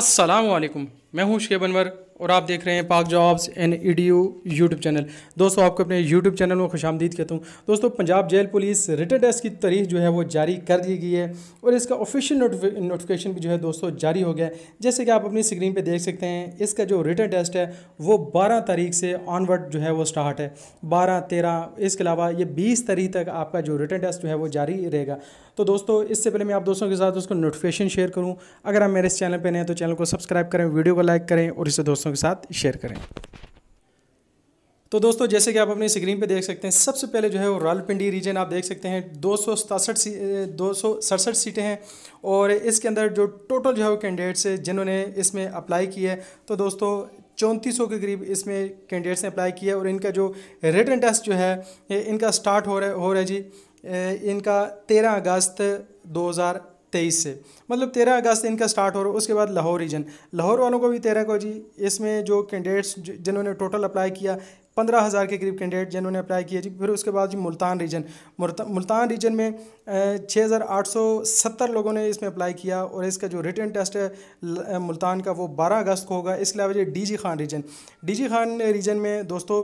السلام عليكم मैं हूं शेब अनवर और आप देख रहे हैं Pak jobs and E D U YouTube channel दोस्तों आपको अपने यूट्यूब चैनल में खुश आमदीद कहता हूं दोस्तों Punjab jail police written test की तारीख जो है वो जारी कर दी गई है और इसका ऑफिशियल नोटिफिकेशन भी जो है दोस्तों जारी हो गया है जैसे कि आप अपनी स्क्रीन पर देख सकते हैं इसका जो रिटर्न टेस्ट है वो बारह तारीख से ऑनवर्ड जो है वो स्टार्ट है बारह तेरह इसके अलावा ये बीस तारीख तक आपका जो रिटर्न टेस्ट जो है वो जारी रहेगा तो दोस्तों इससे पहले मैं आप दोस्तों के साथ उसको नोटिफिकेशन शेयर करूँ अगर आप मेरे इस चैनल पर नहीं हैं तो चैनल को सब्सक्राइब करें वीडियो को लाइक करें और इसे दोस्तों के साथ शेयर करें तो दोस्तों जैसे कि आप अपनी स्क्रीन पे देख सकते हैं सबसे पहले जो है वो रालपिंडी रीजन आप देख सकते हैं दो सौ सड़सठ सी सीटें हैं और इसके अंदर जो टोटल जो है वो कैंडिडेट्स हैं जिन्होंने इसमें अप्लाई किया है तो दोस्तों चौंतीस के करीब इसमें कैंडिडेट्स ने अप्लाई किया है और इनका जो रिटर्न टेस्ट जो है इनका स्टार्ट हो रहा हो रहा है जी इनका तेरह अगस्त दो तेईस से मतलब तेरह अगस्त इनका स्टार्ट हो रहा है उसके बाद लाहौर रीजन लाहौर वालों को भी तेरह को जी इसमें जो कैंडिडेट्स जिन्होंने टोटल अप्लाई किया पंद्रह हज़ार के करीब कैंडिडेट जिन्होंने अप्लाई किया जी फिर उसके बाद जी मुल्तान रीजन मुल्तान रीजन में छः हज़ार आठ सौ सत्तर लोगों ने इसमें अप्लाई किया और इसका जो रिटर्न टेस्ट है मुल्तान का वो बारह अगस्त को होगा इसके अलावा जी D G Khan region D G Khan region में दोस्तों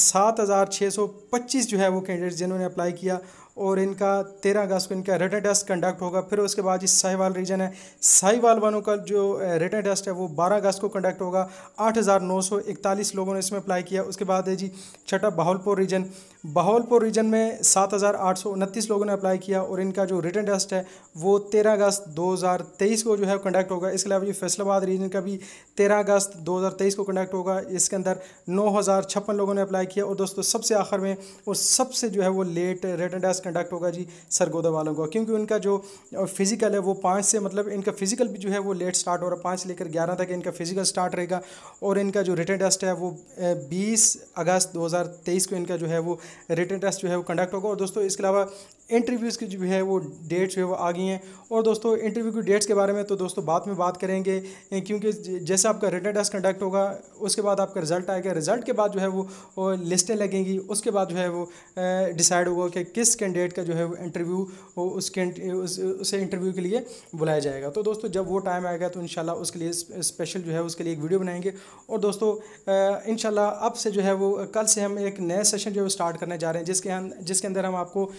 सात हज़ार छः सौ पच्चीस जो है वो कैंडिडेट जिन्होंने अप्लाई किया और इनका तेरह अगस्त को इनका रिटर्न टेस्ट कंडक्ट होगा फिर उसके बाद जिस साहिवाल रीजन है साहिवाल वालों का जो रिटर्न टेस्ट है वो बारह अगस्त को कंडक्ट होगा आठ हज़ार नौ सौ इकतालीस लोगों ने इसमें अप्लाई किया उसके बाद है जी छठा बाहुलपुर रीजन बाहुलपुर रीजन में सात हज़ार आठ सौ उनतीस लोगों ने अप्लाई किया और इनका जो रिटर्न टेस्ट है वो तेरह अगस्त दो हज़ार तेईस को जो है कंडक्ट होगा इसके अलावा जो फैसलाबाद रीजन का भी तेरह अगस्त दो हज़ार तेईस को कंडक्ट होगा इसके अंदर नौ हज़ार छप्पन लोगों ने अप्लाई किया और दोस्तों सबसे आखिर में और सबसे जो है वो लेट रिटर्न टेस्ट कंडक्ट होगा जी सरगोदा वालों का क्योंकि उनका जो फिजिकल है वो पाँच से मतलब इनका फिजिकल भी जो है वो लेट स्टार्ट हो रहा है पाँच से लेकर ग्यारह तक इनका फिजिकल स्टार्ट रहेगा और इनका जो रिटर्न टेस्ट है वो बीस अगस्त दो को इनका जो है वो रिटर्न टेस्ट जो है वो कंडक्ट होगा और दोस्तों इसके अलावा इंटरव्यूज़ की जो है वो डेट्स जो है वो आ गई हैं और दोस्तों इंटरव्यू की डेट्स के बारे में तो दोस्तों बाद में बात करेंगे क्योंकि जैसे आपका रिटर्न टेस्ट कंडक्ट होगा उसके बाद आपका रिजल्ट आएगा रिजल्ट के बाद जो है वो लिस्टें लगेंगी उसके बाद जो है वो डिसाइड होगा कि किस कैंडिडेट का जो है इंटरव्यू उस उस उसे इंटरव्यू के लिए बुलाया जाएगा तो दोस्तों जब वो टाइम आएगा तो इन उसके लिए स्पेशल जो है उसके लिए एक वीडियो बनाएंगे और दोस्तों इन अब से जो है वो कल से हम एक नया सेशन जो है स्टार्ट करने जा रहे हैं जिसके हम अं, जिसके अंदर हम आपको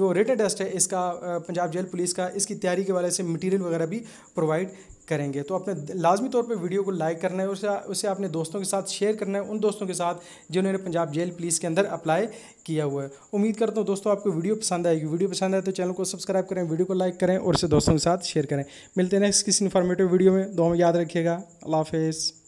जो रिटर्न टेस्ट है इसका पंजाब जेल पुलिस का इसकी तैयारी के वाले से मटेरियल वगैरह भी प्रोवाइड करेंगे तो आपने लाजमी तौर पे वीडियो को लाइक करना है उसे उसे आपने दोस्तों के साथ शेयर करना है उन दोस्तों के साथ जिन्होंने पंजाब जेल पुलिस के अंदर अप्लाई किया हुआ है उम्मीद करता हूँ दोस्तों आपको वीडियो पसंद आएगी वीडियो पसंद आए तो चैनल को सब्सक्राइब करें वीडियो को लाइक करें और उसे दोस्तों के साथ शेयर करें मिलते हैं नेक्स्ट किसी इन्फॉर्मेटिव वीडियो में दो में याद रखिएगा अल्लाह हाफिज़